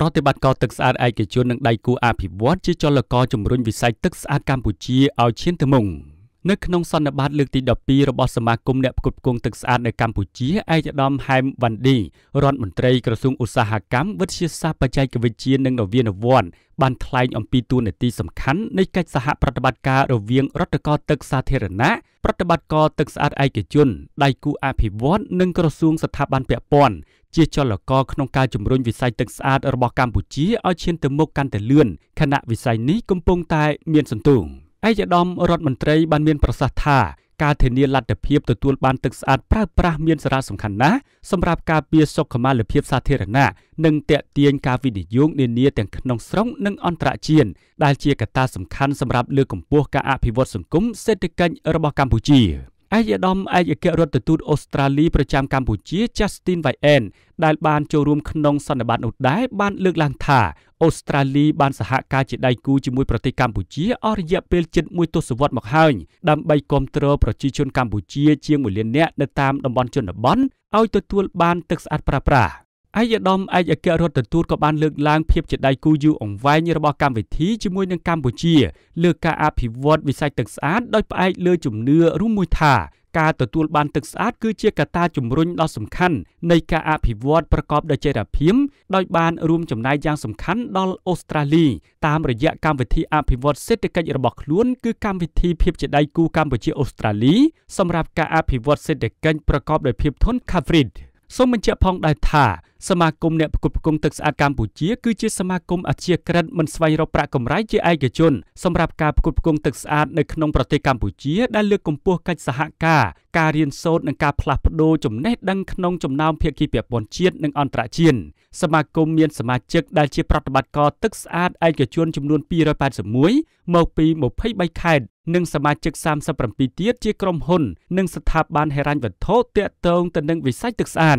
ប្រតិបត្តិការទឹកស្អាតឯកជននិងដៃគូអភិវឌ្ឍជាចលករជំរុញវិស័យទឹកស្អាតកម្ពុជាឲ្យឈានទៅមុខ។នៅក្នុងសន្និបាតលើកទី12របស់សមាគមអ្នកផ្គត់ផ្គង់ទឹកស្អាតនៅកម្ពុជាឯកឧត្តមហែមវ៉ាន់ឌីរដ្ឋមន្ត្រីក្រសួងឧស្សាហកម្មវិទ្យាសាស្ត្របច្ចេកវិទ្យានិងនវានុវ័ន្តបានថ្លែងអំពីទួលនីតិសំខាន់នៃកិច្ចសហប្រតិបត្តិការរវាងរដ្ឋកោទឹកសាធារណៈប្រតិបត្តិការទឹកស្អាតឯកជនដៃគូអភិវឌ្ឍនិងក្រសួងស្ថាប័នពាក់ព័ន្ធជាចលករក្នុងការជំរុញវិស័យទឹកស្អាតរបស់កម្ពុជាឲ្យឈានទៅមុខកាន់តែលឿនខណៈវិស័យនេះកំពុងតែមានសន្ទុះ។ឯកឧត្តមរដ្ឋមន្ត្រីបានមានប្រសាសន៍ថាការធានាលទ្ធភាពទទួលបានទឹកស្អាតប្រើប្រាស់មានសារៈសំខាន់ណាស់សម្រាប់ការពារសុខុមាលភាពសាធារណៈនិងទាក់ទាញការវិនិយោគនានាទាំងក្នុងស្រុកនិងអន្តរជាតិដែលជាកត្តាសំខាន់សម្រាប់លើកកម្ពស់ការអភិវឌ្ឍសង្គមសេដ្ឋកិច្ចរបស់កម្ពុជា។ឯកឧត្តមឯកអគ្គរដ្ឋទូតអូស្ត្រាលីប្រចាំកម្ពុជា Justin Vain ដែលបានចូលរួមក្នុងសន្និបាតនោះដែរបានលើកឡើងថាអូស្ត្រាលីបានសហការជាដៃគូជាមួយប្រទេសកម្ពុជាអស់រយៈពេលជិតមួយទសវត្សរ៍មកហើយដើម្បីគាំទ្រប្រជាជនកម្ពុជាជាង1លាននាក់នៅតាមតំបន់ជនបទឲ្យទទួលបានទឹកស្អាតប្រើប្រាស់ឯកឧត្តមឯកអគ្គរដ្ឋទូតក៏បានលើកឡើងភាពជាដៃគូយូរអង្វែងរបស់កម្មវិធីជាមួយនឹងកម្ពុជា លើការអភិវឌ្ឍវិស័យទឹកស្អាតដោយផ្អែកលើជំនឿរួមមួយថាការទទួលបានទឹកស្អាតគឺជាកត្តាជំរុញដ៏សំខាន់នៃការអភិវឌ្ឍប្រកបដោយចីរភាពដោយបានរួមចំណែកយ៉ាងសំខាន់ដល់អូស្ត្រាលីតាមរយៈកម្មវិធីអភិវឌ្ឍសេដ្ឋកិច្ចរបស់ខ្លួន គឺកម្មវិធីភាពជាដៃគូកម្ពុជាអូស្ត្រាលី សម្រាប់ការអភិវឌ្ឍសេដ្ឋកិច្ចប្រកបដោយភាពធន់ Coverage សូមបញ្ជាក់ផងដែរថាសមាគមអ្នកប្រកួតប្រគំទឹកស្អាតកម្ពុជាគឺជាសមាគមអាជីវក្រិតមិនស្វែងរកប្រាក់កម្រៃជាឯកជនសម្រាប់ការប្រកួតប្រគំទឹកស្អាតនៅក្នុងប្រទេសកម្ពុជាដែលលើកកម្ពស់កិច្ចសហការការរៀនសូត្រនិងការផ្លាស់ប្តូរចំណេះដឹងក្នុងចំណោមភាគីពាក់ព័ន្ធជាតិនិងអន្តរជាតិសមាគមមានសមាជិកដែលជាប្រតិបត្តិករទឹកស្អាតឯកជនចំនួន281មកពី23ខេត្តនិងសមាជិក37ទៀតជាក្រុមហ៊ុននិងស្ថាប័នហិរញ្ញវត្ថុទាក់ទងទៅនឹងវិស័យទឹកស្អាត